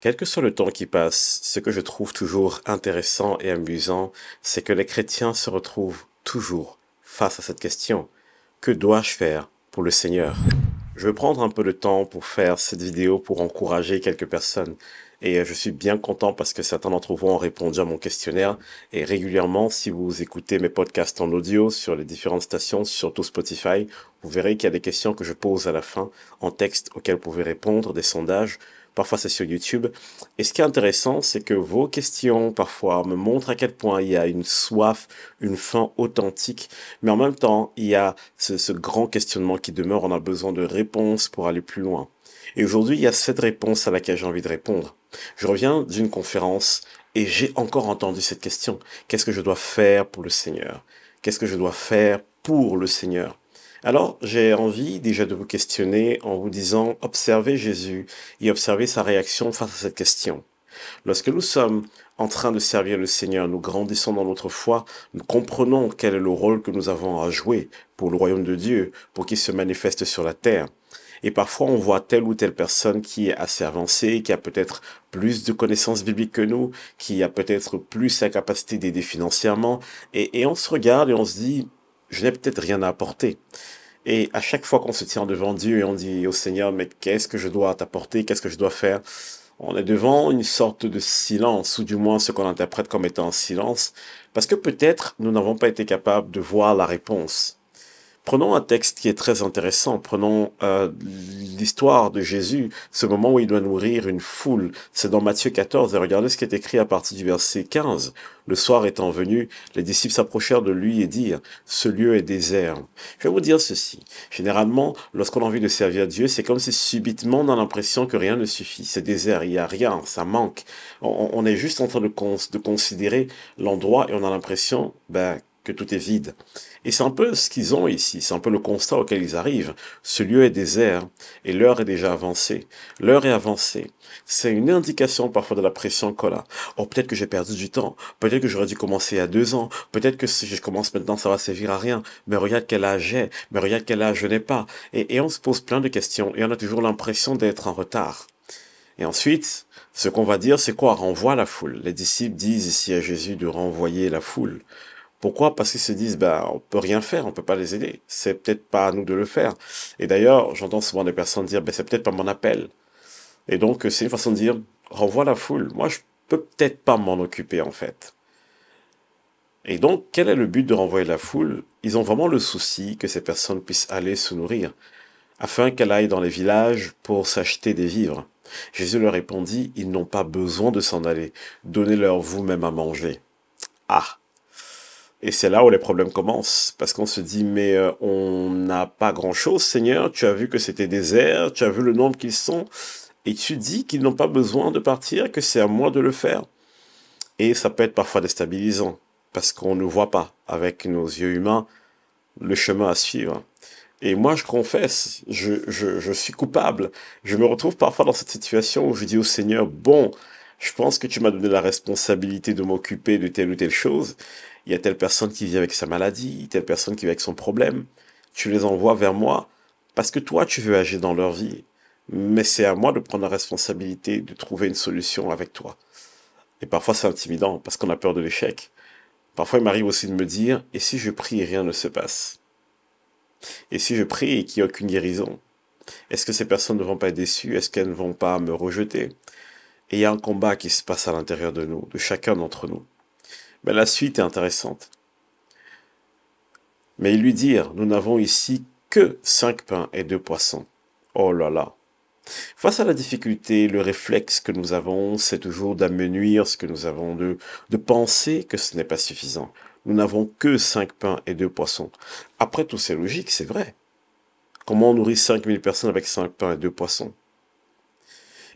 Quel que soit le temps qui passe, ce que je trouve toujours intéressant et amusant, c'est que les chrétiens se retrouvent toujours face à cette question. Que dois-je faire pour le Seigneur Je veux prendre un peu de temps pour faire cette vidéo pour encourager quelques personnes. Et euh, je suis bien content parce que certains d'entre vous ont répondu à mon questionnaire. Et régulièrement, si vous écoutez mes podcasts en audio sur les différentes stations, surtout Spotify, vous verrez qu'il y a des questions que je pose à la fin en texte auxquelles vous pouvez répondre, des sondages Parfois, c'est sur YouTube. Et ce qui est intéressant, c'est que vos questions, parfois, me montrent à quel point il y a une soif, une faim authentique. Mais en même temps, il y a ce, grand questionnement qui demeure. On a besoin de réponses pour aller plus loin. Et aujourd'hui, il y a cette réponse à laquelle j'ai envie de répondre. Je reviens d'une conférence et j'ai encore entendu cette question. Qu'est-ce que je dois faire pour le Seigneur Qu'est-ce que je dois faire pour le Seigneur alors, j'ai envie déjà de vous questionner en vous disant observez Jésus et observez sa réaction face à cette question. Lorsque nous sommes en train de servir le Seigneur, nous grandissons dans notre foi, nous comprenons quel est le rôle que nous avons à jouer pour le royaume de Dieu, pour qu'il se manifeste sur la terre. Et parfois, on voit telle ou telle personne qui est assez avancée, qui a peut-être plus de connaissances bibliques que nous, qui a peut-être plus sa capacité d'aider financièrement, et on se regarde et on se dit, je n'ai peut-être rien à apporter. Et à chaque fois qu'on se tient devant Dieu et on dit au Seigneur, mais qu'est-ce que je dois t'apporter, qu'est-ce que je dois faire On est devant une sorte de silence, ou du moins ce qu'on interprète comme étant un silence, parce que peut-être nous n'avons pas été capables de voir la réponse. Prenons un texte qui est très intéressant. Prenons euh, l'histoire de Jésus, ce moment où il doit nourrir une foule. C'est dans Matthieu 14, et regardez ce qui est écrit à partir du verset 15. Le soir étant venu, les disciples s'approchèrent de lui et dirent, ce lieu est désert. Je vais vous dire ceci. Généralement, lorsqu'on a envie de servir Dieu, c'est comme si subitement on a l'impression que rien ne suffit. C'est désert, il n'y a rien, ça manque. On, est juste en train de, de considérer l'endroit et on a l'impression ben, que tout est vide. Et c'est un peu ce qu'ils ont ici, c'est un peu le constat auquel ils arrivent. Ce lieu est désert et l'heure est déjà avancée. L'heure est avancée. C'est une indication parfois de la pression qu'on a. Oh, peut-être que j'ai perdu du temps, peut-être que j'aurais dû commencer à deux ans, peut-être que si je commence maintenant, ça va servir à rien. Mais regarde quel âge j'ai, mais regarde quel âge je n'ai pas. Et, et on se pose plein de questions et on a toujours l'impression d'être en retard. Et ensuite, ce qu'on va dire, c'est quoi Renvoie la foule. Les disciples disent ici à Jésus de renvoyer la foule. Pourquoi Parce qu'ils se disent, on ben, on peut rien faire, on peut pas les aider. C'est peut-être pas à nous de le faire. Et d'ailleurs, j'entends souvent des personnes dire, ben, c'est peut-être pas mon appel. Et donc, c'est une façon de dire, renvoie la foule. Moi, je peux peut-être pas m'en occuper, en fait. Et donc, quel est le but de renvoyer la foule Ils ont vraiment le souci que ces personnes puissent aller se nourrir, afin qu'elles aillent dans les villages pour s'acheter des vivres. Jésus leur répondit, ils n'ont pas besoin de s'en aller. Donnez-leur vous-même à manger. Ah et c'est là où les problèmes commencent, parce qu'on se dit, mais euh, on n'a pas grand-chose, Seigneur, tu as vu que c'était désert, tu as vu le nombre qu'ils sont, et tu dis qu'ils n'ont pas besoin de partir, que c'est à moi de le faire. Et ça peut être parfois déstabilisant, parce qu'on ne voit pas, avec nos yeux humains, le chemin à suivre. Et moi, je confesse, je suis coupable. Je me retrouve parfois dans cette situation où je dis au Seigneur, bon, je pense que tu m'as donné la responsabilité de m'occuper de telle ou telle chose, il y a telle personne qui vit avec sa maladie, telle personne qui vit avec son problème. Tu les envoies vers moi parce que toi, tu veux agir dans leur vie. Mais c'est à moi de prendre la responsabilité de trouver une solution avec toi. Et parfois, c'est intimidant parce qu'on a peur de l'échec. Parfois, il m'arrive aussi de me dire, et si je prie et rien ne se passe Et si je prie et qu'il n'y a aucune guérison Est-ce que ces personnes ne vont pas être déçues Est-ce qu'elles ne vont pas me rejeter Et il y a un combat qui se passe à l'intérieur de nous, de chacun d'entre nous. Ben, la suite est intéressante. Mais ils lui dirent, nous n'avons ici que cinq pains et deux poissons. Oh là là. Face à la difficulté, le réflexe que nous avons, c'est toujours d'amenuire ce que nous avons, de, penser que ce n'est pas suffisant. Nous n'avons que cinq pains et deux poissons. Après tout, c'est logique, c'est vrai. Comment on nourrit 5000 personnes avec cinq pains et deux poissons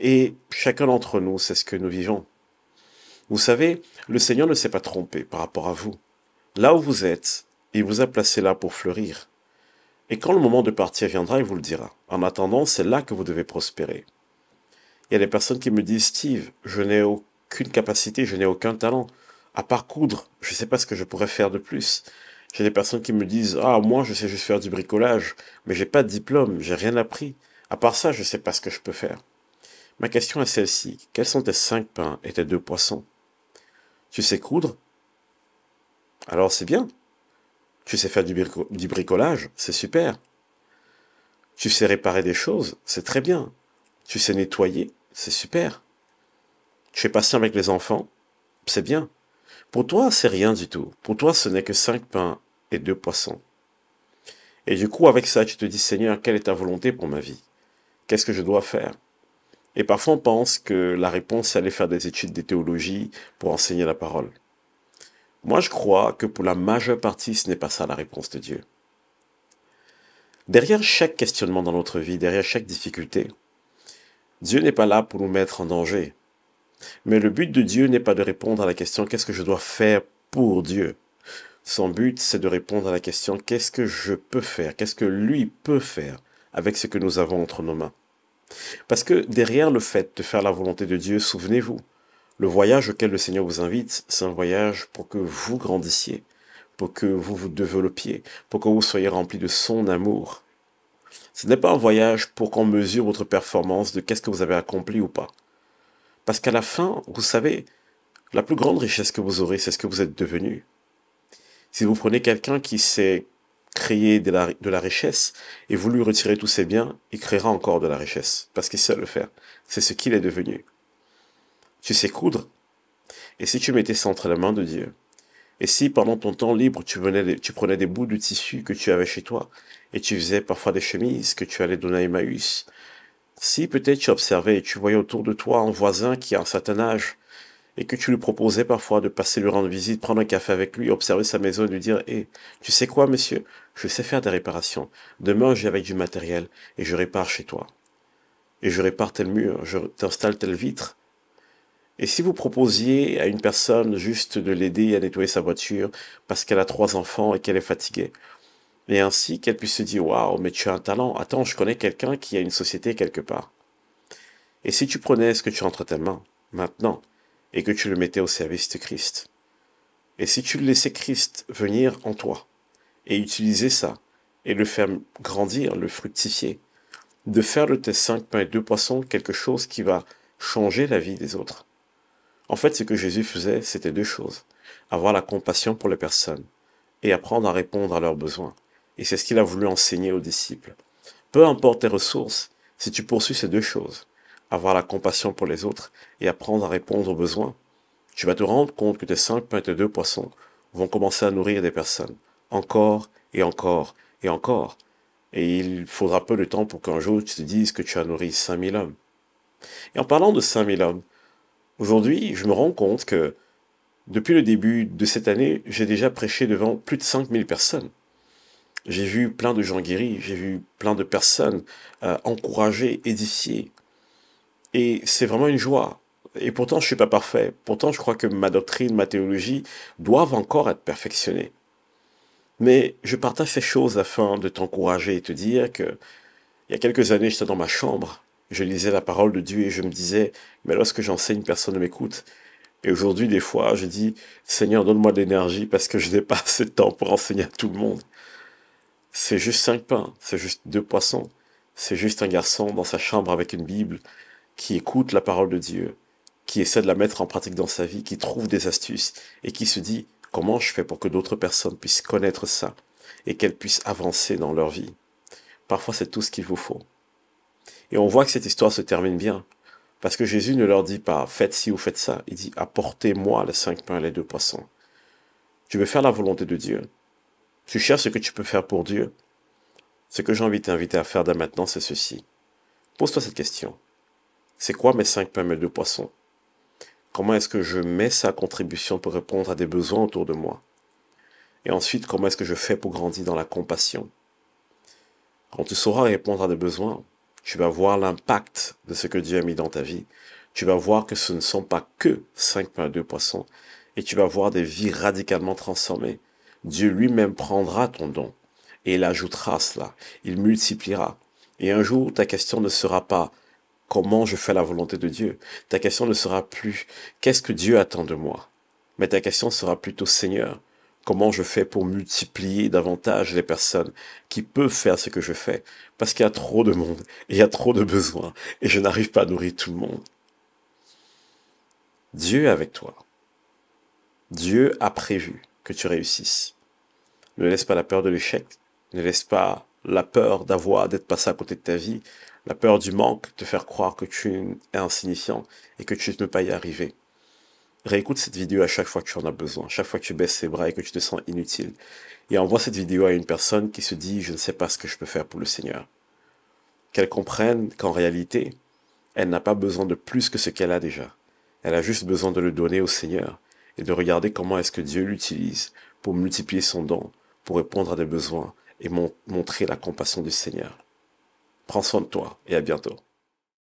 Et chacun d'entre nous, c'est ce que nous vivons. Vous savez, le Seigneur ne s'est pas trompé par rapport à vous. Là où vous êtes, il vous a placé là pour fleurir. Et quand le moment de partir viendra, il vous le dira. En attendant, c'est là que vous devez prospérer. Il y a des personnes qui me disent, Steve, je n'ai aucune capacité, je n'ai aucun talent. À part coudre, je ne sais pas ce que je pourrais faire de plus. J'ai des personnes qui me disent, ah, moi, je sais juste faire du bricolage, mais j'ai pas de diplôme, j'ai rien appris. À part ça, je ne sais pas ce que je peux faire. Ma question est celle-ci. Quels sont tes cinq pains et tes deux poissons? Tu sais coudre Alors c'est bien. Tu sais faire du, bricolage C'est super. Tu sais réparer des choses C'est très bien. Tu sais nettoyer C'est super. Tu es patient avec les enfants C'est bien. Pour toi, c'est rien du tout. Pour toi, ce n'est que cinq pains et deux poissons. Et du coup, avec ça, tu te dis, Seigneur, quelle est ta volonté pour ma vie Qu'est-ce que je dois faire et parfois on pense que la réponse c'est aller faire des études de théologie pour enseigner la parole. Moi je crois que pour la majeure partie ce n'est pas ça la réponse de Dieu. Derrière chaque questionnement dans notre vie, derrière chaque difficulté, Dieu n'est pas là pour nous mettre en danger. Mais le but de Dieu n'est pas de répondre à la question qu'est-ce que je dois faire pour Dieu. Son but, c'est de répondre à la question qu'est-ce que je peux faire, qu'est-ce que lui peut faire avec ce que nous avons entre nos mains. Parce que derrière le fait de faire la volonté de Dieu, souvenez-vous, le voyage auquel le Seigneur vous invite, c'est un voyage pour que vous grandissiez, pour que vous vous développiez, pour que vous soyez remplis de son amour. Ce n'est pas un voyage pour qu'on mesure votre performance de qu'est-ce que vous avez accompli ou pas. Parce qu'à la fin, vous savez, la plus grande richesse que vous aurez, c'est ce que vous êtes devenu. Si vous prenez quelqu'un qui sait créer de la, richesse et voulu retirer tous ses biens, il créera encore de la richesse, parce qu'il sait le faire. C'est ce qu'il est devenu. Tu sais coudre. Et si tu mettais ça entre la main de Dieu Et si pendant ton temps libre, tu, venais, tu prenais des bouts de tissu que tu avais chez toi et tu faisais parfois des chemises que tu allais donner à Emmaüs Si peut-être tu observais et tu voyais autour de toi un voisin qui a un certain âge, et que tu lui proposais parfois de passer lui rendre visite, prendre un café avec lui, observer sa maison et lui dire Eh, tu sais quoi, monsieur Je sais faire des réparations. Demain, j'ai avec du matériel et je répare chez toi. Et je répare tel mur, je t'installe telle vitre. Et si vous proposiez à une personne juste de l'aider à nettoyer sa voiture parce qu'elle a trois enfants et qu'elle est fatiguée, et ainsi qu'elle puisse se dire Waouh, mais tu as un talent, attends, je connais quelqu'un qui a une société quelque part. Et si tu prenais ce que tu as entre tes mains, maintenant, et que tu le mettais au service de Christ. Et si tu laissais Christ venir en toi et utiliser ça et le faire grandir, le fructifier, de faire de tes cinq pains et deux poissons quelque chose qui va changer la vie des autres. En fait, ce que Jésus faisait, c'était deux choses. Avoir la compassion pour les personnes et apprendre à répondre à leurs besoins. Et c'est ce qu'il a voulu enseigner aux disciples. Peu importe tes ressources, si tu poursuis ces deux choses, avoir la compassion pour les autres et apprendre à répondre aux besoins, tu vas te rendre compte que tes cinq, et poissons vont commencer à nourrir des personnes, encore et encore et encore. Et il faudra peu de temps pour qu'un jour tu te dises que tu as nourri 5000 hommes. Et en parlant de 5000 hommes, aujourd'hui, je me rends compte que depuis le début de cette année, j'ai déjà prêché devant plus de 5000 personnes. J'ai vu plein de gens guéris, j'ai vu plein de personnes euh, encouragées, édifiées. Et c'est vraiment une joie. Et pourtant, je ne suis pas parfait. Pourtant, je crois que ma doctrine, ma théologie doivent encore être perfectionnées. Mais je partage ces choses afin de t'encourager et te dire que, il y a quelques années, j'étais dans ma chambre, je lisais la parole de Dieu et je me disais, mais lorsque j'enseigne, personne ne m'écoute. Et aujourd'hui, des fois, je dis, Seigneur, donne-moi de l'énergie parce que je n'ai pas assez de temps pour enseigner à tout le monde. C'est juste cinq pains, c'est juste deux poissons, c'est juste un garçon dans sa chambre avec une Bible, qui écoute la parole de Dieu, qui essaie de la mettre en pratique dans sa vie, qui trouve des astuces et qui se dit comment je fais pour que d'autres personnes puissent connaître ça et qu'elles puissent avancer dans leur vie. Parfois c'est tout ce qu'il vous faut. Et on voit que cette histoire se termine bien, parce que Jésus ne leur dit pas faites ci ou faites ça, il dit apportez-moi les cinq pains et les deux poissons. Tu veux faire la volonté de Dieu. Tu cherches ce que tu peux faire pour Dieu. Ce que j'ai envie de t'inviter à faire dès maintenant, c'est ceci. Pose-toi cette question. C'est quoi mes 5 pains, et deux poissons Comment est-ce que je mets sa contribution pour répondre à des besoins autour de moi Et ensuite, comment est-ce que je fais pour grandir dans la compassion Quand tu sauras répondre à des besoins, tu vas voir l'impact de ce que Dieu a mis dans ta vie. Tu vas voir que ce ne sont pas que 5 pains, deux poissons, et tu vas voir des vies radicalement transformées. Dieu lui-même prendra ton don et il ajoutera cela. Il multipliera. Et un jour, ta question ne sera pas comment je fais la volonté de Dieu. Ta question ne sera plus qu'est-ce que Dieu attend de moi, mais ta question sera plutôt Seigneur, comment je fais pour multiplier davantage les personnes qui peuvent faire ce que je fais, parce qu'il y a trop de monde, il y a trop de besoins, et je n'arrive pas à nourrir tout le monde. Dieu est avec toi. Dieu a prévu que tu réussisses. Ne laisse pas la peur de l'échec, ne laisse pas la peur d'avoir, d'être passé à côté de ta vie, la peur du manque, te faire croire que tu es insignifiant et que tu ne peux pas y arriver. Réécoute cette vidéo à chaque fois que tu en as besoin, chaque fois que tu baisses les bras et que tu te sens inutile, et envoie cette vidéo à une personne qui se dit je ne sais pas ce que je peux faire pour le Seigneur. Qu'elle comprenne qu'en réalité, elle n'a pas besoin de plus que ce qu'elle a déjà. Elle a juste besoin de le donner au Seigneur et de regarder comment est-ce que Dieu l'utilise pour multiplier son don, pour répondre à des besoins et montrer la compassion du Seigneur. Prends soin de toi et à bientôt.